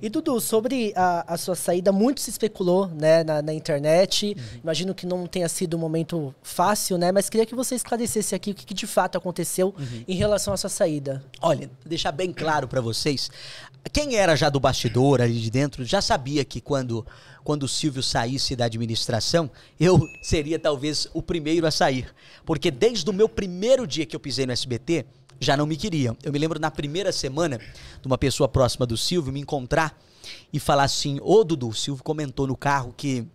E Dudu, sobre a, a, sua saída, muito se especulou né, na, na internet. Uhum. Imagino que não tenha sido um momento fácil, né? Mas queria que você esclarecesse aqui o que, que de fato aconteceu uhum. em relação à sua saída. Olha, deixar bem claro para vocês, quem era já do bastidor ali de dentro já sabia que quando quando o Silvio saísse da administração, eu seria talvez o primeiro a sair, porque desde o meu primeiro dia que eu pisei no SBT, já não me queriam. Eu me lembro na primeira semana de uma pessoa próxima do Silvio me encontrar e falar assim: Ô Dudu, o Silvio comentou no carro que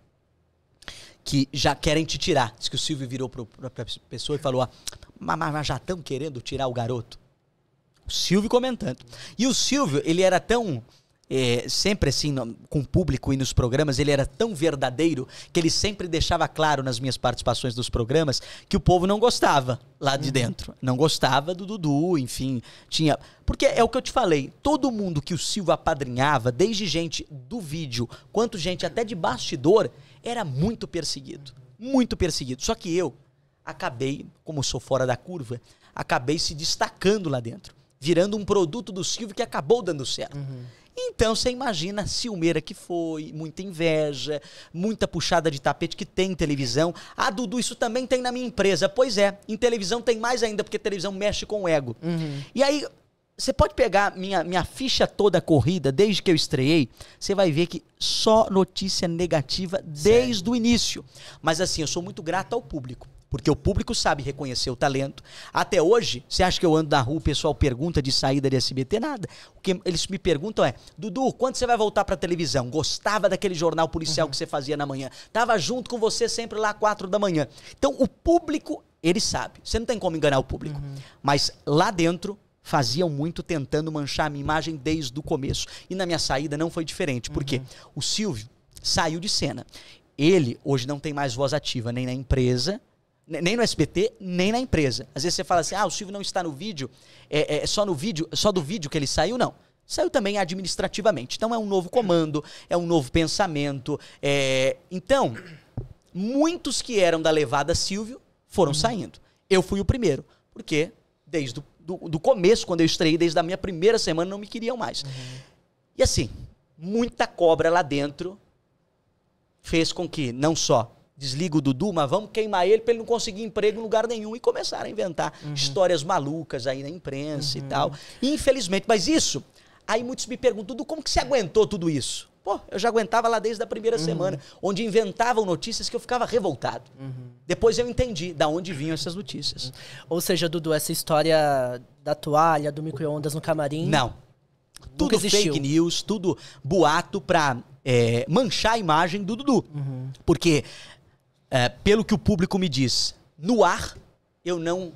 que já querem te tirar. Diz que o Silvio virou para a pessoa e falou: ah, mas, mas já estão querendo tirar o garoto. O Silvio comentando. E o Silvio, ele era tão é, sempre assim, com o público e nos programas, ele era tão verdadeiro que ele sempre deixava claro nas minhas participações dos programas que o povo não gostava lá de uhum. dentro. Não gostava do Dudu, enfim, tinha. Porque é o que eu te falei, todo mundo que o Silva apadrinhava, desde gente do vídeo, quanto gente até de bastidor, era muito perseguido. Muito perseguido. Só que eu acabei, como sou fora da curva, acabei se destacando lá dentro. Virando um produto do Silvio que acabou dando certo. Uhum. Então você imagina a ciumeira que foi, muita inveja, muita puxada de tapete que tem em televisão. Ah, Dudu, isso também tem na minha empresa. Pois é, em televisão tem mais ainda, porque televisão mexe com o ego. Uhum. E aí, você pode pegar minha, minha ficha toda corrida, desde que eu estreiei, você vai ver que só notícia negativa desde Sério? o início. Mas assim, eu sou muito grato ao público. Porque o público sabe reconhecer o talento. Até hoje, você acha que eu ando na rua, o pessoal pergunta de saída de SBT? Nada. O que eles me perguntam é: Dudu, quando você vai voltar a televisão? Gostava daquele jornal policial uhum. que você fazia na manhã? Tava junto com você sempre lá às quatro da manhã. Então, o público, ele sabe. Você não tem como enganar o público. Uhum. Mas lá dentro, faziam muito tentando manchar a minha imagem desde o começo. E na minha saída não foi diferente. Por quê? Uhum. O Silvio saiu de cena. Ele hoje não tem mais voz ativa nem na empresa, nem no SBT, nem na empresa. Às vezes você fala assim, ah, o Silvio não está no vídeo, é, é, é só no vídeo, só do vídeo que ele saiu, não. Saiu também administrativamente. Então é um novo comando, é um novo pensamento. É... Então, muitos que eram da levada Silvio foram uhum. saindo. Eu fui o primeiro, porque desde o do, do começo, quando eu estreiei, desde a minha primeira semana, não me queriam mais. Uhum. E assim, muita cobra lá dentro fez com que não só desliga o Dudu, mas vamos queimar ele para ele não conseguir emprego em lugar nenhum. E começaram a inventar uhum. histórias malucas aí na imprensa uhum. e tal. infelizmente, mas isso, aí muitos me perguntam, Dudu, como que você aguentou tudo isso? Pô, eu já aguentava lá desde a primeira uhum. semana, onde inventavam notícias que eu ficava revoltado. Uhum. Depois eu entendi da onde vinham essas notícias. Uhum. Ou seja, Dudu, essa história da toalha, do micro-ondas no camarim... Não. Tudo fake news, tudo boato pra é, manchar a imagem do Dudu. Uhum. Porque é, pelo que o público me diz, no ar, eu não,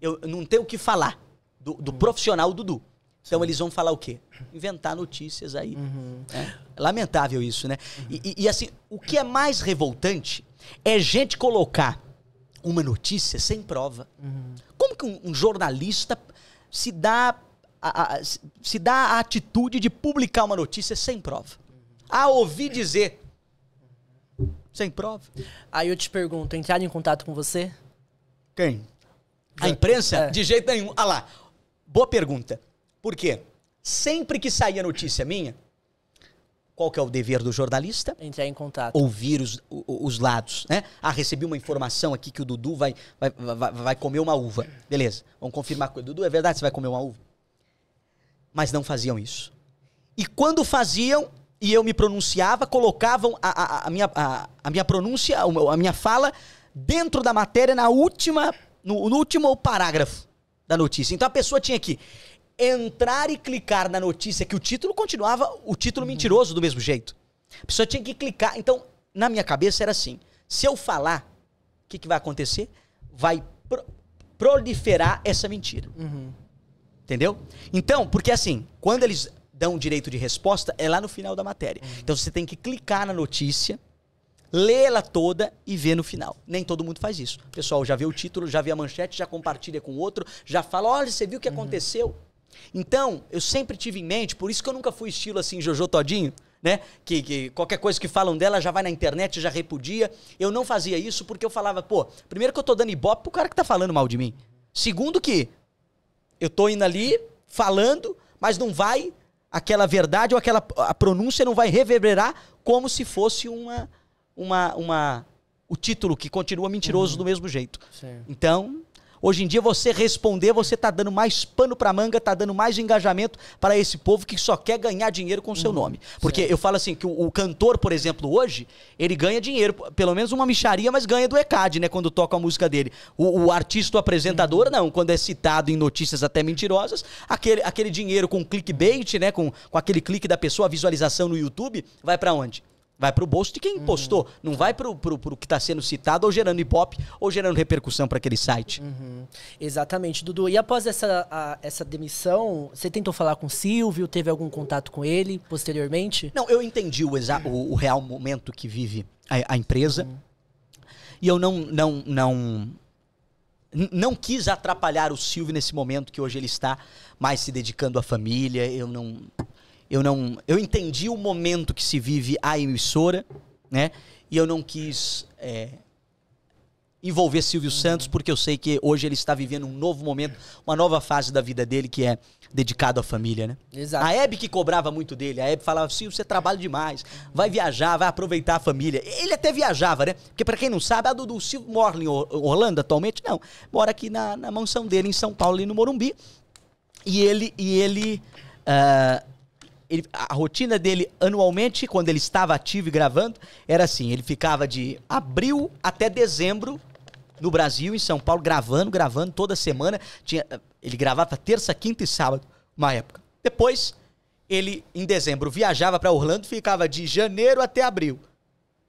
eu não tenho o que falar do, do uhum. profissional Dudu. Então Sim. eles vão falar o quê? Inventar notícias aí. Uhum. Né? Lamentável isso, né? Uhum. E, e, e, assim, o que é mais revoltante é gente colocar uma notícia sem prova. Uhum. Como que um, um, jornalista se dá a, a, se dá a atitude de publicar uma notícia sem prova? Uhum. Ah, ouvi dizer sem prova. Aí eu te pergunto, entraram em contato com você? Quem? A é. imprensa? É. De jeito nenhum. Ah lá, boa pergunta. Por quê? Sempre que saía notícia minha, qual que é o dever do jornalista? Entrar em contato. Ouvir os, os, os lados, né? Ah, recebi uma informação aqui que o Dudu vai, vai, vai, vai comer uma uva. Beleza, vamos confirmar com o Dudu. É verdade que você vai comer uma uva? Mas não faziam isso. E quando faziam, e eu me pronunciava, colocavam a, a, a minha, a, a, minha pronúncia, a minha fala dentro da matéria, na última, no, no último parágrafo da notícia. Então a pessoa tinha que entrar e clicar na notícia que o título continuava o título uhum. mentiroso do mesmo jeito. A pessoa tinha que clicar. Então, na minha cabeça era assim: se eu falar, o que, que, vai acontecer? Vai pro proliferar essa mentira. Uhum. Entendeu? Então, porque assim, quando eles dão direito de resposta é lá no final da matéria. Uhum. Então você tem que clicar na notícia, lê-la toda e ver no final. Nem todo mundo faz isso. O pessoal já vê o título, já vê a manchete, já compartilha com outro, já fala: olha, você viu o que uhum. aconteceu? Então, eu sempre tive em mente, por isso que eu nunca fui estilo assim, Jojo Todinho, né? Que, que qualquer coisa que falam dela já vai na internet, já repudia. Eu não fazia isso porque eu falava, pô, primeiro que eu tô dando ibope pro cara que tá falando mal de mim. Segundo que eu tô indo ali falando, mas não vai aquela verdade ou aquela a pronúncia não vai reverberar como se fosse uma uma uma o título que continua mentiroso uhum. do mesmo jeito. Sim. Então, Hoje em dia você responder, você está dando mais pano para manga, está dando mais engajamento para esse povo que só quer ganhar dinheiro com o seu hum, nome. Porque certo. eu falo assim que o, o, cantor, por exemplo, hoje, ele ganha dinheiro, pelo menos uma micharia, mas ganha do ECAD, né, quando toca a música dele. O, o artista, o apresentador, hum. não, quando é citado em notícias até mentirosas, aquele, aquele dinheiro com clickbait, né, com, com aquele clique da pessoa, a visualização no YouTube, vai para onde? Vai pro bolso de quem postou. Uhum. Não vai pro pro que está sendo citado, ou gerando hip-hop, ou gerando repercussão para aquele site. Uhum. Exatamente, Dudu. E após essa, a, essa demissão, você tentou falar com o Silvio? Teve algum contato com ele posteriormente? Não, eu entendi o, exa o, o real momento que vive a, a empresa. Uhum. E eu não, não, não, não quis atrapalhar o Silvio nesse momento que hoje ele está mais se dedicando à família. Eu não, eu não, eu entendi o momento que se vive a emissora, né? E eu não quis é, envolver Silvio Santos porque eu sei que hoje ele está vivendo um novo momento, uma nova fase da vida dele que é dedicado à família, né? Exato. A Hebe que cobrava muito dele, a Hebe falava assim, você trabalha demais, vai viajar, vai aproveitar a família. Ele até viajava, né? Porque para quem não sabe, a do, do Silvio mora em Orlando atualmente, não. Mora aqui na, na mansão dele em São Paulo, ali no Morumbi. E ele, e ele uh, ele, a rotina dele anualmente, quando ele estava ativo e gravando, era assim: ele ficava de abril até dezembro no Brasil, em São Paulo, gravando, gravando toda semana. Tinha, ele gravava terça, quinta e sábado, uma época. Depois, ele, em dezembro, viajava para Orlando, ficava de janeiro até abril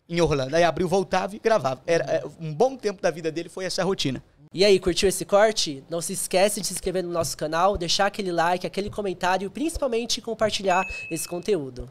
em Orlando. Aí abril voltava e gravava. Era, é, um bom tempo da vida dele foi essa rotina. E aí, curtiu esse corte? Não se esquece de se inscrever no nosso canal, deixar aquele like, aquele comentário e principalmente compartilhar esse conteúdo.